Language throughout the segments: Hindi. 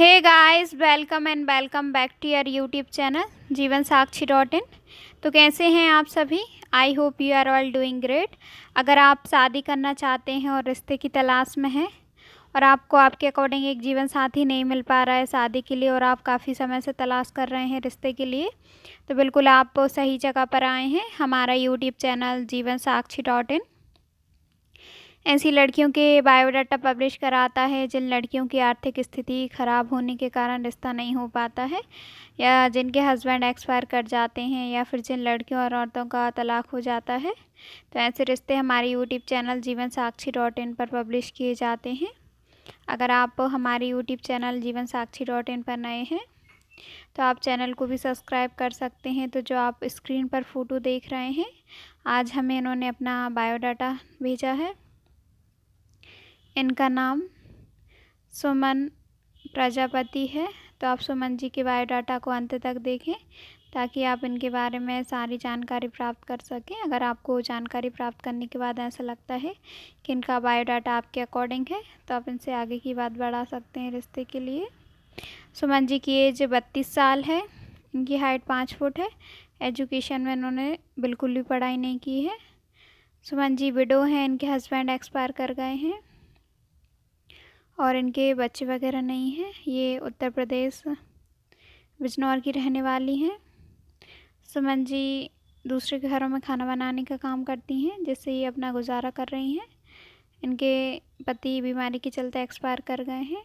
hey guys welcome and welcome back to your YouTube channel Jeevan Sakshi dot in तो कैसे हैं आप सभी I hope you are all doing great अगर आप शादी करना चाहते हैं और रिश्ते की तलाश में हैं और आपको आपके अकॉर्डिंग एक जीवन साथी नहीं मिल पा रहा है शादी के लिए और आप काफ़ी समय से तलाश कर रहे हैं रिश्ते के लिए तो बिल्कुल आप सही जगह पर आए हैं हमारा YouTube channel Jeevan Sakshi dot इन ऐसी लड़कियों के बायोडाटा पब्लिश कराता है जिन लड़कियों की आर्थिक स्थिति ख़राब होने के कारण रिश्ता नहीं हो पाता है या जिनके हस्बैंड एक्सपायर कर जाते हैं या फिर जिन लड़कियों और औरतों का तलाक हो जाता है तो ऐसे रिश्ते हमारे YouTube channel Jeevan Sakshi dot इन पर पब्लिश किए जाते हैं अगर आप हमारे YouTube channel Jeevan Sakshi dot इन पर नए हैं तो आप चैनल को भी सब्सक्राइब कर सकते हैं तो जो आप स्क्रीन पर फ़ोटो देख रहे हैं आज हमें इन्होंने अपना बायोडाटा भेजा है इनका नाम सुमन प्रजापति है तो आप सुमन जी के बायोडाटा को अंत तक देखें ताकि आप इनके बारे में सारी जानकारी प्राप्त कर सकें अगर आपको जानकारी प्राप्त करने के बाद ऐसा लगता है कि इनका बायोडाटा आपके अकॉर्डिंग है तो आप इनसे आगे की बात बढ़ा सकते हैं रिश्ते के लिए सुमन जी की एज बत्तीस साल है इनकी हाइट पाँच फुट है एजुकेशन में इन्होंने बिल्कुल भी पढ़ाई नहीं की है सुमन जी विडो हैं इनके हस्बैंड एक्सपायर कर गए हैं और इनके बच्चे वगैरह नहीं हैं ये उत्तर प्रदेश बिजनौर की रहने वाली हैं सुमन जी दूसरे घरों में खाना बनाने का काम करती हैं जिससे ये अपना गुजारा कर रही हैं इनके पति बीमारी के चलते एक्सपायर कर गए हैं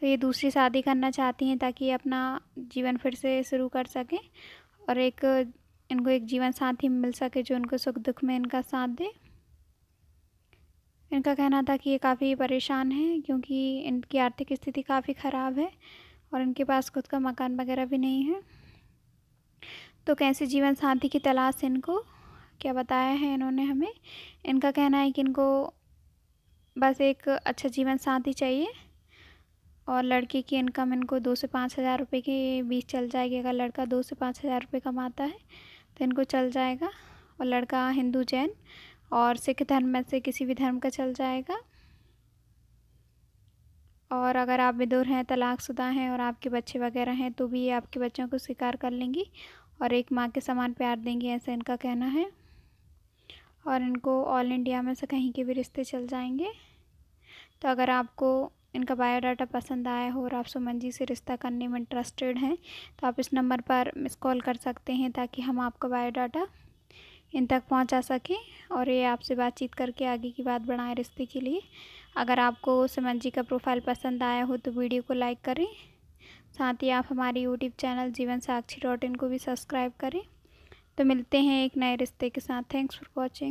तो ये दूसरी शादी करना चाहती हैं ताकि अपना जीवन फिर से शुरू कर सकें और एक इनको एक जीवन साथी मिल सके जो उनको सुख दुख में इनका साथ दे इनका कहना था कि ये काफ़ी परेशान हैं क्योंकि इनकी आर्थिक स्थिति काफ़ी ख़राब है और इनके पास खुद का मकान वगैरह भी नहीं है तो कैसे जीवन साथी की तलाश इनको क्या बताया है इन्होंने हमें इनका कहना है कि इनको बस एक अच्छा जीवन साथी चाहिए और लड़के की इनकम इनको दो से पाँच हज़ार रुपये के बीच चल जाएगी अगर लड़का दो से पाँच हज़ार रुपये कमाता है तो इनको चल जाएगा और लड़का हिंदू जैन और सिख धर्म में से किसी भी धर्म का चल जाएगा और अगर आप विदुर हैं तलाकशुदा हैं और आपके बच्चे वगैरह हैं तो भी ये आपके बच्चों को स्वीकार कर लेंगी और एक माँ के समान प्यार देंगी ऐसा इनका कहना है और इनको ऑल इंडिया में से कहीं के भी रिश्ते चल जाएंगे तो अगर आपको इनका बायोडाटा पसंद आया हो और आप सुमन जी से रिश्ता करने में इंटरेस्टेड हैं तो आप इस नंबर पर मिस कॉल कर सकते हैं ताकि हम आपका बायोडाटा इन तक पहुंचा सकें और ये आपसे बातचीत करके आगे की बात बढ़ाएं रिश्ते के लिए अगर आपको सुमन जी का प्रोफाइल पसंद आया हो तो वीडियो को लाइक करें साथ ही आप हमारे YouTube channel Jeevan Sakshi dot इन को भी सब्सक्राइब करें तो मिलते हैं एक नए रिश्ते के साथ थैंक्स फॉर वॉचिंग